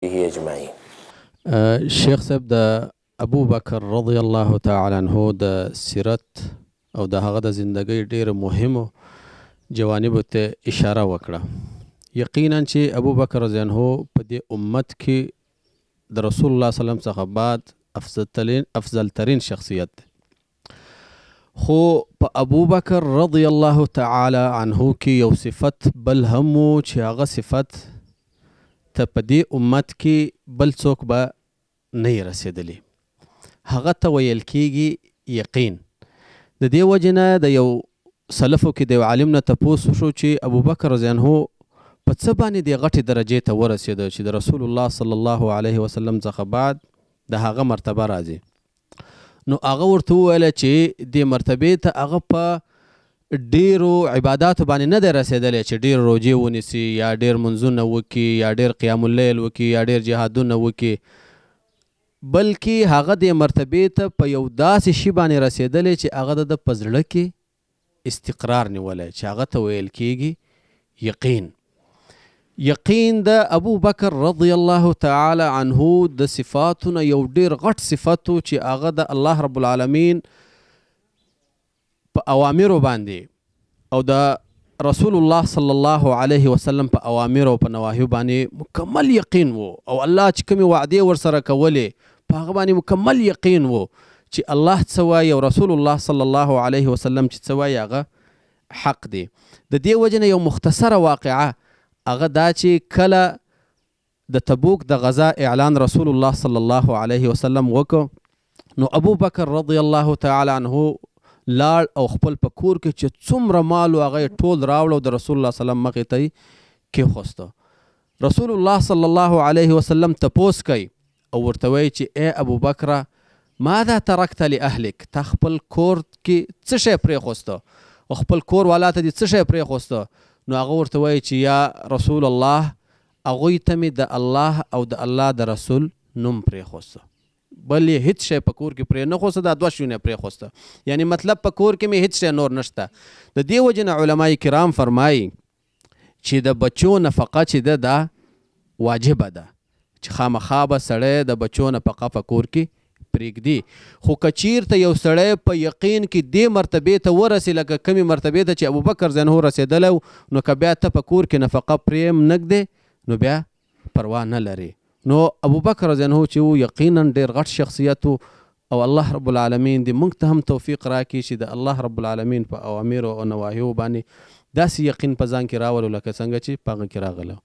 به اجمعین شیخ صاحب د ابو بکر رضی الله تعالی عنہ د سیرت او د هغه د زندګۍ ډیر مهمو جوانب ته اشاره وکړه یقینا چې ابو بکر رضی الله په دې امت کې د رسول الله صلی الله علیه وسلم څخه بعد افضل ترین افضل ترین شخصیت دی خو په ابو بکر رضی الله تعالی عنہ کې یو صفت بل هم چې هغه صفت ته په دې امت کې بل څوک به نه یې رسېدلی هغه ته ویل کیږي یقین د دې وجې نه د یو سلفو کې د یو عالم نه تپوس شو چې ابوبکر رضی الله په څه باندې د غټې درجې ته ورسېده چې د رسول الله صلی الله علیه وسلم څخه بعد د هغه مرتبه راځي نو هغه ورته وویل چې د مرتبه ته هغه په ډیرو عبادتو باندې نه دی رسیدلی چې ډیر روجې ونیسي یا ډیر منځونه وکړي یا ډیر قیام اللیل وکړي یا ډیر جهادونه وکړي بلکې هغه د مرتبې ته په یو داسې شي باندې رسیدلی چې هغه د په زړه کې استقرار نیولی چې هغه ته ویل کیږي یقین یقین د ابو بکر رضی الله تعالی عنه د صفاتونه یو ډیر غټ صفت چې هغه د الله رب العالمین په اوامرو باندې او د رسول الله صلی الله علیه وسلم په اوامر او په نواهیو باندې مکمل یقین وو او الله چې کومې وعدې ورسره کولې په هغه باندې مکمل یقین وو چې الله څه وایي او رسول الله صلی الله علیه وسلم چې څه وایي هغه حق دی د دې وجې نه یو مختصره واقعه هغه دا چې کله د تبوک د غزا اعلان رسول الله صلی الله علیه وسلم وکړ نو ابو بکر رضی الله تعالی عنه لاړ او خپل په کور کې چې څومره مال و هغه ټول راوړو د رسول الله سلام مخې ته کې خوسته رسول الله صلی الله علیه وسلم تپوس کوي او ورته وایي چې اے ابو بکر ماذا ترکت لاهلک تا خپل کور کې څه شی پرې خوسته خپل کور والا ته دې څه شی پرې خوسته نو هغه ورته وایي چې یا رسول الله هغوی ته مې د الله او د الله د رسول نوم پرې خوسته بل هیڅ شی په کور کې پرې نه خوسته دا دوه شونه پرې خوسته یعنی مطلب په کور کې مې هیڅ شی نور نشته د دې وجه نه علماي کرام فرمایي چې د بچو نفقه چې ده دا واجبه ده چې خامخا به سړی د بچو نفقه په کور کې پرېږدي خو کچیر ته یو سړی په یقین کې دې مرتبه ته ورسې لکه کمی مرتبه ته چې ابوبکر زنهو رسېدلی نو که بیا ته په کور کې نفقه پرې هم نږدې نو بیا پروا نه لري نو ابوبکر رضی الله چې وو یقینا ډیر غټ شخصیت او الله رب العالمین دې موږ ته هم توفیق راکړي چې د الله رب العالمین په اوامر او نواهیو باندې داسې یقین په ځان کې راولو لکه څنګه چې پاغه کې راغله